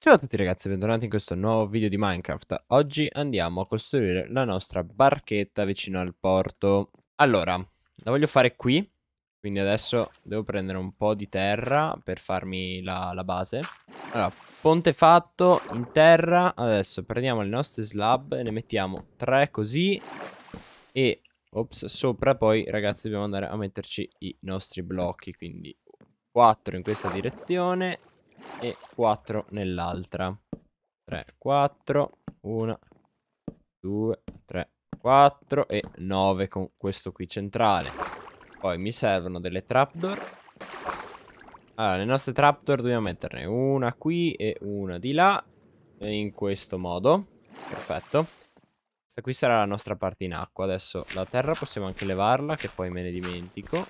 Ciao a tutti ragazzi, bentornati in questo nuovo video di Minecraft. Oggi andiamo a costruire la nostra barchetta vicino al porto. Allora, la voglio fare qui, quindi adesso devo prendere un po' di terra per farmi la, la base. Allora, ponte fatto, in terra, adesso prendiamo le nostre slab e ne mettiamo tre così e... Ops, sopra poi ragazzi dobbiamo andare a metterci i nostri blocchi, quindi quattro in questa direzione e 4 nell'altra. 3, 4, 1, 2, 3, 4 e 9 con questo qui centrale. Poi mi servono delle trapdoor. Allora, le nostre trapdoor dobbiamo metterne una qui e una di là. E In questo modo. Perfetto. Questa qui sarà la nostra parte in acqua. Adesso la terra possiamo anche levarla, che poi me ne dimentico.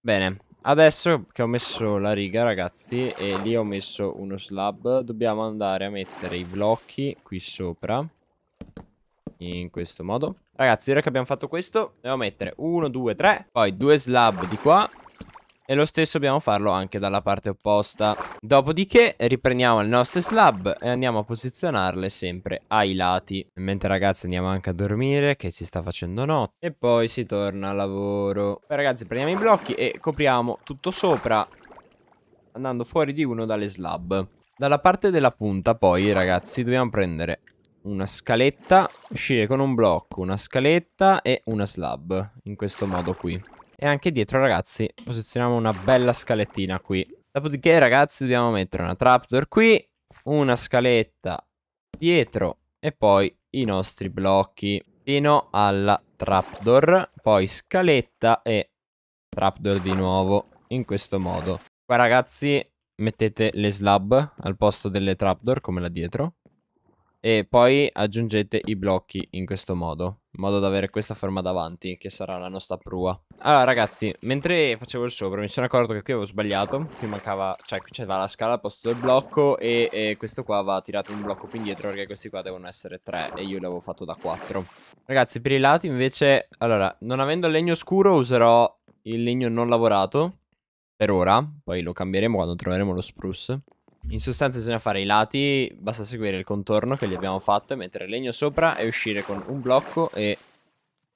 Bene, Adesso che ho messo la riga ragazzi e lì ho messo uno slab Dobbiamo andare a mettere i blocchi qui sopra In questo modo Ragazzi ora che abbiamo fatto questo Devo mettere 1, 2, 3 Poi due slab di qua e lo stesso dobbiamo farlo anche dalla parte opposta. Dopodiché riprendiamo le nostre slab e andiamo a posizionarle sempre ai lati. Mentre ragazzi andiamo anche a dormire che ci sta facendo notte. E poi si torna al lavoro. Poi ragazzi prendiamo i blocchi e copriamo tutto sopra andando fuori di uno dalle slab. Dalla parte della punta poi ragazzi dobbiamo prendere una scaletta, uscire con un blocco, una scaletta e una slab. In questo modo qui. E anche dietro ragazzi posizioniamo una bella scalettina qui Dopodiché ragazzi dobbiamo mettere una trapdoor qui Una scaletta dietro E poi i nostri blocchi Fino alla trapdoor Poi scaletta e trapdoor di nuovo In questo modo Qua ragazzi mettete le slab al posto delle trapdoor come là dietro e poi aggiungete i blocchi in questo modo, in modo da avere questa forma davanti, che sarà la nostra prua. Allora ragazzi, mentre facevo il sopra mi sono accorto che qui avevo sbagliato, qui mancava, cioè qui c'era la scala al posto del blocco e, e, questo qua va tirato un blocco più indietro perché questi qua devono essere 3 e io l'avevo fatto da 4. Ragazzi, per i lati invece, allora, non avendo il legno scuro userò il legno non lavorato per ora, poi lo cambieremo quando troveremo lo spruce. In sostanza bisogna fare i lati, basta seguire il contorno che gli abbiamo fatto e mettere legno sopra e uscire con un blocco e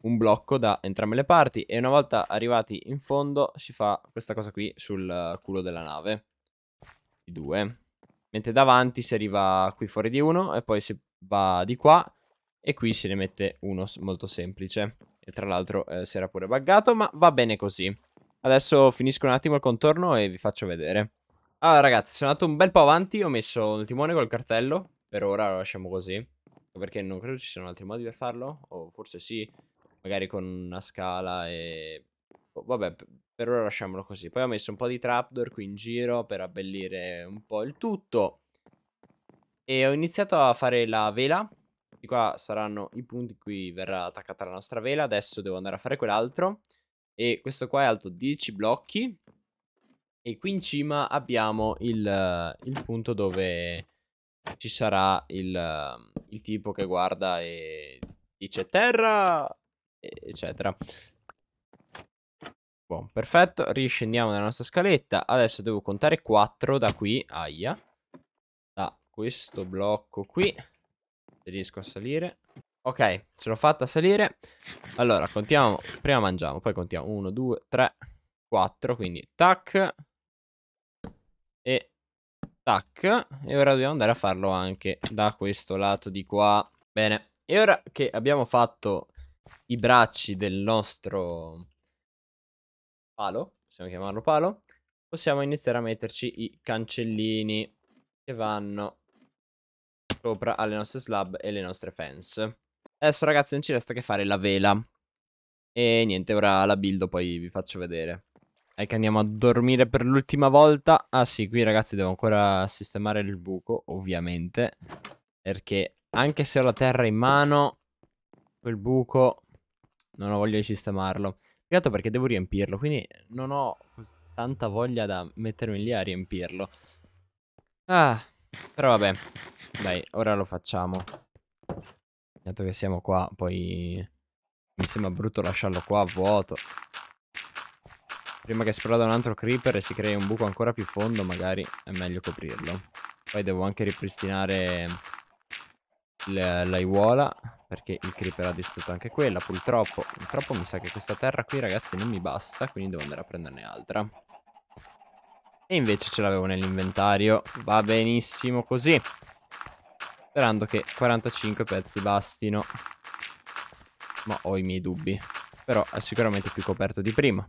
un blocco da entrambe le parti e una volta arrivati in fondo si fa questa cosa qui sul culo della nave. Di due. Mentre davanti si arriva qui fuori di uno e poi si va di qua e qui se ne mette uno molto semplice. E tra l'altro eh, si era pure buggato ma va bene così. Adesso finisco un attimo il contorno e vi faccio vedere. Allora ragazzi, sono andato un bel po' avanti, ho messo il timone col cartello, per ora lo lasciamo così, ecco perché non credo ci siano altri modi per farlo, o forse sì, magari con una scala e... Boh, vabbè, per ora lasciamolo così. Poi ho messo un po' di trapdoor qui in giro per abbellire un po' il tutto. E ho iniziato a fare la vela. Di qua saranno i punti in cui verrà attaccata la nostra vela. Adesso devo andare a fare quell'altro. E questo qua è alto 10 blocchi. E qui in cima abbiamo il, il punto dove ci sarà il, il, tipo che guarda e dice terra, eccetera. Buon, perfetto, riscendiamo nella nostra scaletta. Adesso devo contare 4 da qui, aia, da questo blocco qui. Se riesco a salire. Ok, ce l'ho fatta salire. Allora, contiamo, prima mangiamo, poi contiamo 1, 2, 3, 4, quindi tac, e tac. E ora dobbiamo andare a farlo anche da questo lato di qua. Bene. E ora che abbiamo fatto i bracci del nostro palo, possiamo chiamarlo palo, possiamo iniziare a metterci i cancellini che vanno sopra alle nostre slab e le nostre fence. Adesso ragazzi non ci resta che fare la vela. E niente, ora la buildo poi vi faccio vedere. E che andiamo a dormire per l'ultima volta. Ah sì, qui ragazzi devo ancora sistemare il buco, ovviamente. Perché anche se ho la terra in mano, quel buco non ho voglia di sistemarlo. Peccato perché devo riempirlo, quindi non ho tanta voglia da mettermi lì a riempirlo. Ah, però vabbè. Dai, ora lo facciamo. Dato che siamo qua, poi mi sembra brutto lasciarlo qua vuoto. Prima che esploda un altro creeper e si crei un buco ancora più fondo, magari è meglio coprirlo. Poi devo anche ripristinare l'aiuola, perché il creeper ha distrutto anche quella, purtroppo. Purtroppo mi sa che questa terra qui, ragazzi, non mi basta, quindi devo andare a prenderne altra. E invece ce l'avevo nell'inventario, va benissimo così. Sperando che 45 pezzi bastino. Ma ho i miei dubbi. Però è sicuramente più coperto di prima.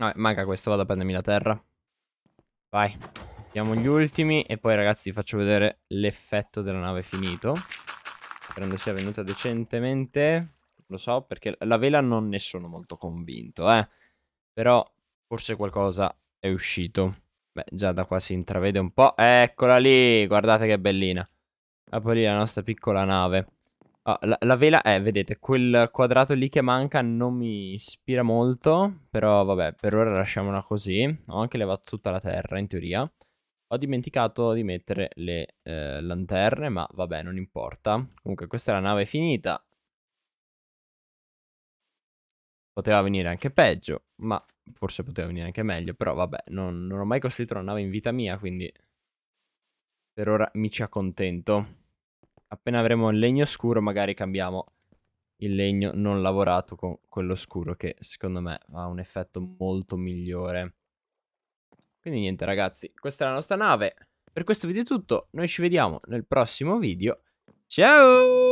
Vabbè, manca questo, vado a prendermi la terra. Vai. Abbiamo gli ultimi e poi ragazzi vi faccio vedere l'effetto della nave finito. Spero sia venuta decentemente. Lo so perché la vela non ne sono molto convinto, eh. Però forse qualcosa è uscito. Beh, già da qua si intravede un po'. Eccola lì, guardate che bellina. Ah, poi lì la nostra piccola nave. Ah, la, la, vela, è, eh, vedete, quel quadrato lì che manca non mi ispira molto, però vabbè, per ora lasciamola così. Ho anche levato tutta la terra, in teoria. Ho dimenticato di mettere le eh, lanterne, ma vabbè, non importa. Comunque, questa è la nave finita. Poteva venire anche peggio, ma forse poteva venire anche meglio, però vabbè, non, non ho mai costruito una nave in vita mia, quindi per ora mi ci accontento. Appena avremo il legno scuro magari cambiamo il legno non lavorato con quello scuro che secondo me ha un effetto molto migliore. Quindi niente ragazzi, questa è la nostra nave. Per questo video è tutto, noi ci vediamo nel prossimo video. Ciao!